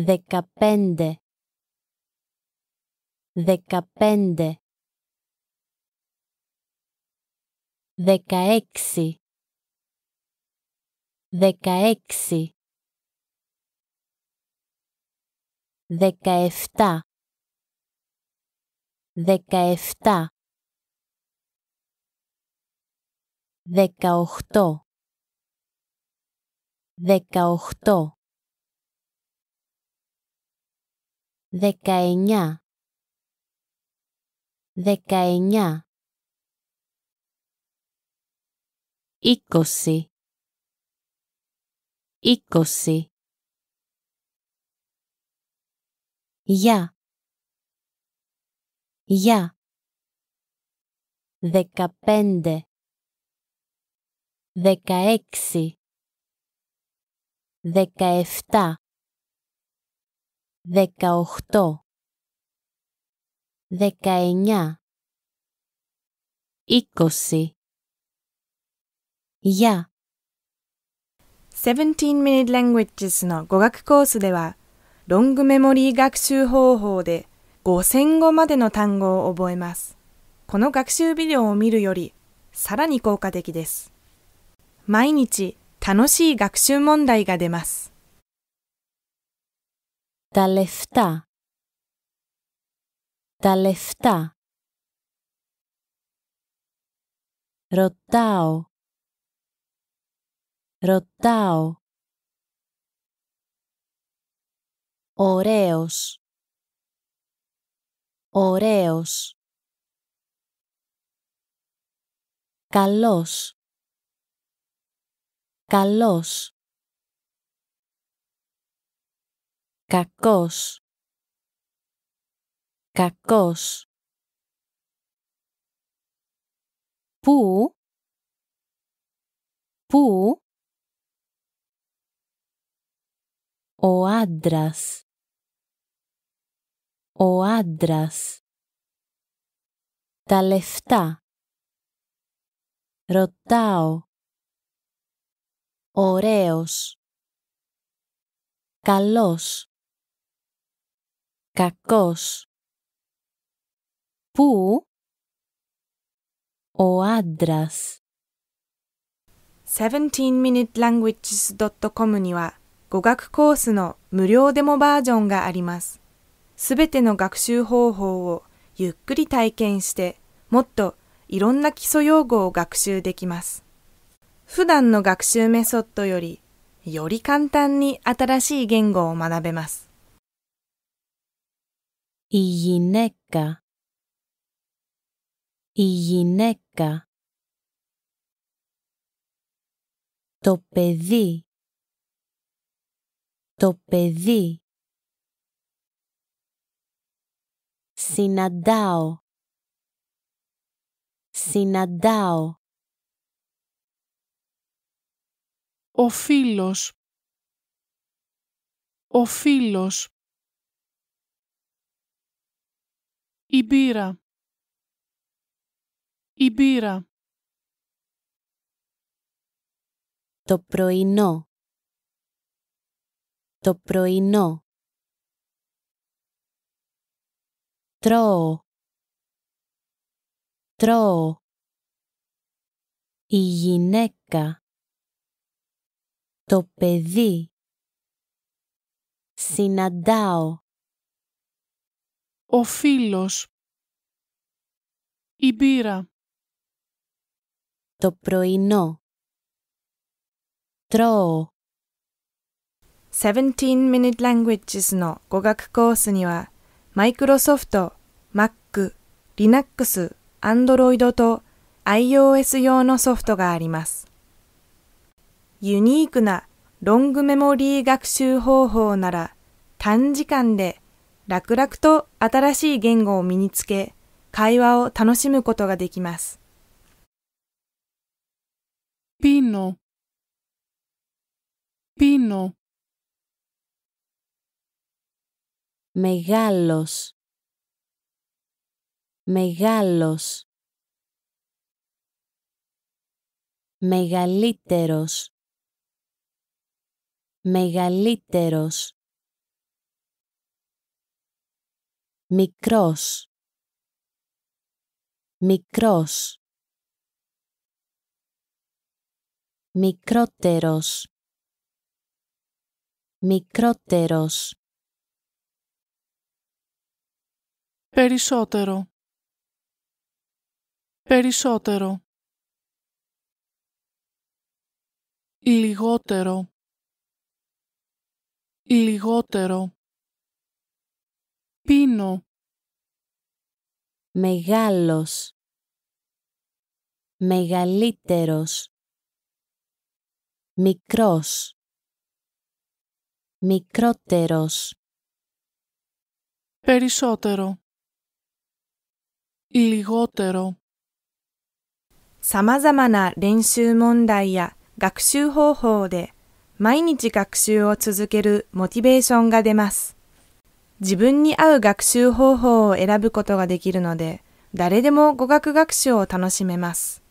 δεκαπέντε, δεκαπέντε, δεκαέξι, δεκαέξι, δεκαεφτά, δεκαεφτά, δεκαοχτώ, δεκαοχτώ. Δεκαεννιά. Δεκαεννιά. Είκοσι. Είκοσι. Γεια. Γεια. Δεκαπέντε. Δεκαέξι. Δεκαεφτά. δεκαοχτώ, δεκαεννιά, είκοσι, για. 17-minute languages の語学コースでは、ロングメモリー学習方法で5000語までの単語を覚えます。この学習ビデオを見るより、さらに効果的です。毎日楽しい学習問題が出ます。Τα λεφτά. Τα λεφτά. Ρωτάω. Ρωτάω. Ωραίος. Ωραίος. Καλός. Καλός. κακός κακός που που ο άντρας ο άντρας τα λεφτά ρωτάω ωραίος καλός κακός. Πού ο άντρας. 17minutelanguages.com には語学コースの無料デモバージョンがあります。すべての学習方法をゆっくり体験して、もっといろんな基礎用語を学習できます。普段の学習メソッドより、より簡単に新しい言語を学べます。Η γυναίκα. Η γυναίκα. Το παιδί. Το παιδί. Συναντάω. Συναντάω. Ο φίλος. Ο φίλος. Η μπύρα. Η μπύρα. Το πρωινό. Το πρωινό. Τρώω. Τρώω. Η γυναίκα. Το παιδί. Συναντάω. Ο φίλος. Η μπύρα. Το πρωινό. Τρώω. 17-minute languages の語学コースには、Microsoft、Mac、Linux、Android と iOS 用のソフトがあります。ユニークなロングメモリー学習方法なら短時間で楽々と新しい言語を身につけ、会話を楽しむことができます。ピンピンメガロスメガロスメガリテロスメガリテロス μικρός μικρός μικρότερος μικρότερος περισσότερο περισσότερο λιγότερο λιγότερο Πίνω. Μεγάλος. Μεγαλύτερος. Μικρός. Μικρότερος. Περισσότερο. Λιγότερο. 様々な練習問題や学習方法で毎日学習を続けるモチベーションが出ます。自分に合う学習方法を選ぶことができるので、誰でも語学学習を楽しめます。